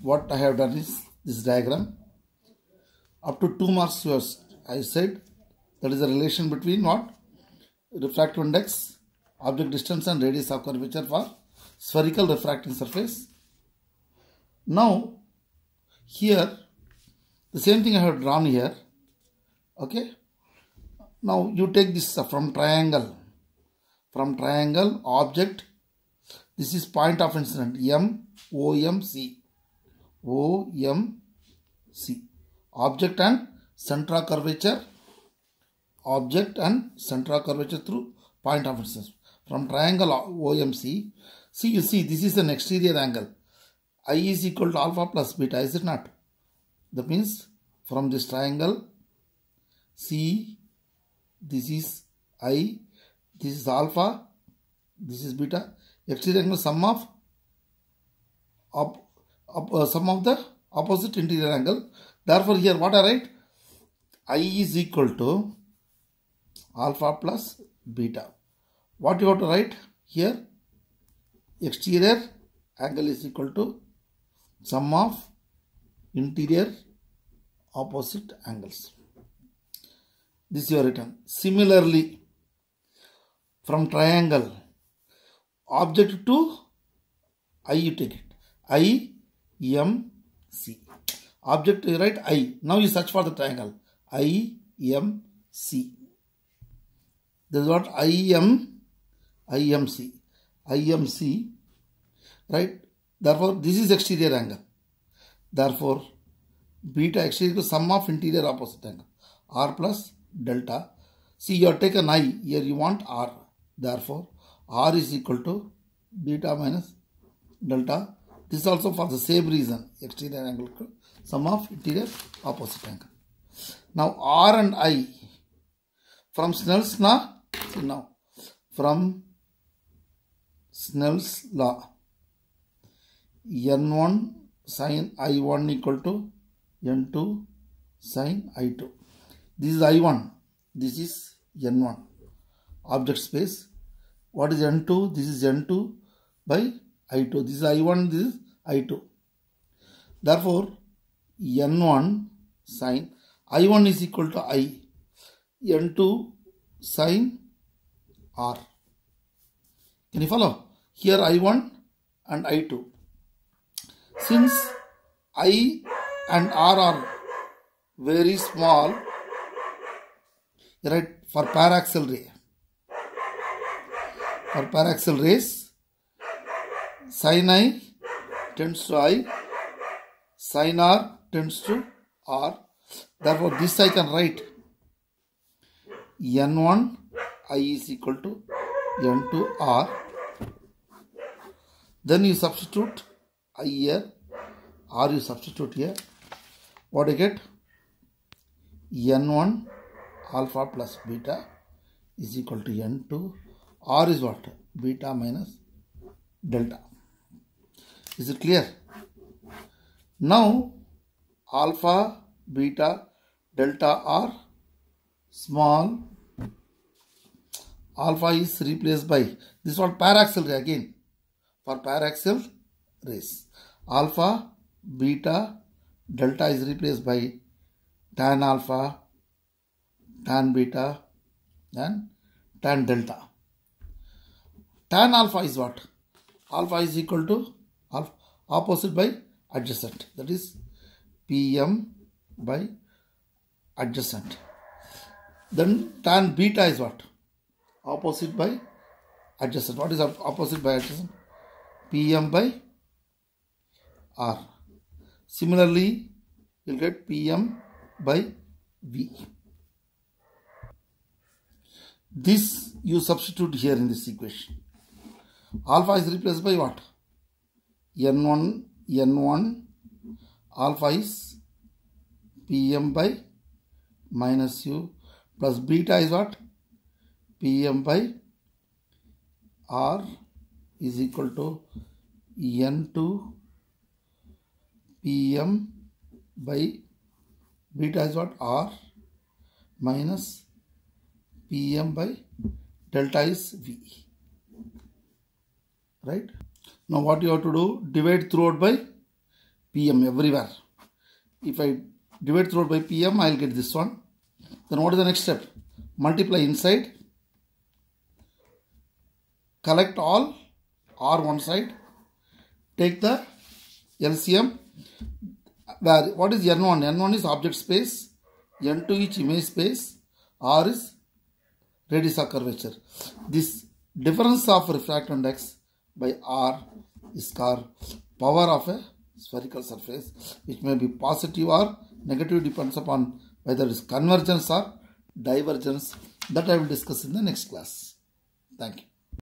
what I have done is this diagram up to 2 marks you I said that is a relation between what refractive index object distance and radius of curvature for spherical refracting surface now here the same thing I have drawn here okay now you take this uh, from triangle from triangle object this is point of incident M O M C O M C. Object and centra curvature. Object and centra curvature through point of interest From triangle O M C. see you see this is an exterior angle. I is equal to alpha plus beta, is it not? That means from this triangle, C. this is I, this is alpha, this is beta. Exterior angle sum of, of Uh, sum of the opposite interior angle. Therefore, here what I write? I is equal to alpha plus beta. What you have to write here? Exterior angle is equal to sum of interior opposite angles. This you have written. Similarly, from triangle, object to I you take it. I M C. Object, you write I. Now you search for the triangle. I M C. This is what I I M M C I M C. right? Therefore, this is exterior angle. Therefore, beta exterior is sum of interior opposite angle. R plus delta. See, you have taken I. Here you want R. Therefore, R is equal to beta minus delta This also for the same reason. Exterior angle sum of interior opposite angle. Now R and I from Snell's law. So now from Snell's law N1 sin I1 equal to N2 sin I2. This is I1. This is N1. Object space. What is N2? This is N2 by I2. This is I1. This is I2. Therefore, N1 sin I1 is equal to I, N2 sin R. Can you follow? Here I1 and I2. Since I and R are very small, right, for paraxial ray, for paraxial rays, sin I tends to I, sin R tends to R. Therefore, this I can write N1 I is equal to N2 R. Then you substitute I here, R you substitute here. What do you get? N1 alpha plus beta is equal to N2 R is what? Beta minus delta. Is it clear? Now, alpha, beta, delta are small. Alpha is replaced by, this one Paraxial ray again. For paraxial rays. Alpha, beta, delta is replaced by tan alpha, tan beta and tan delta. Tan alpha is what? Alpha is equal to or opposite by adjacent that is PM by adjacent. Then tan beta is what? Opposite by adjacent. What is opposite by adjacent? PM by R. Similarly, you'll get PM by V. This you substitute here in this equation. Alpha is replaced by what? n1 n1 alpha is pm by minus u plus beta is what pm by r is equal to n2 pm by beta is what r minus pm by delta is v right now what you have to do? Divide throughout by PM everywhere. If I divide throughout by PM, I'll get this one. Then what is the next step? Multiply inside. Collect all R one side. Take the LCM. Where, what is N1? N1 is object space. N2 is image space. R is radius of curvature. This difference of refractive index by r square power of a spherical surface which may be positive or negative depends upon whether it is convergence or divergence that I will discuss in the next class. Thank you.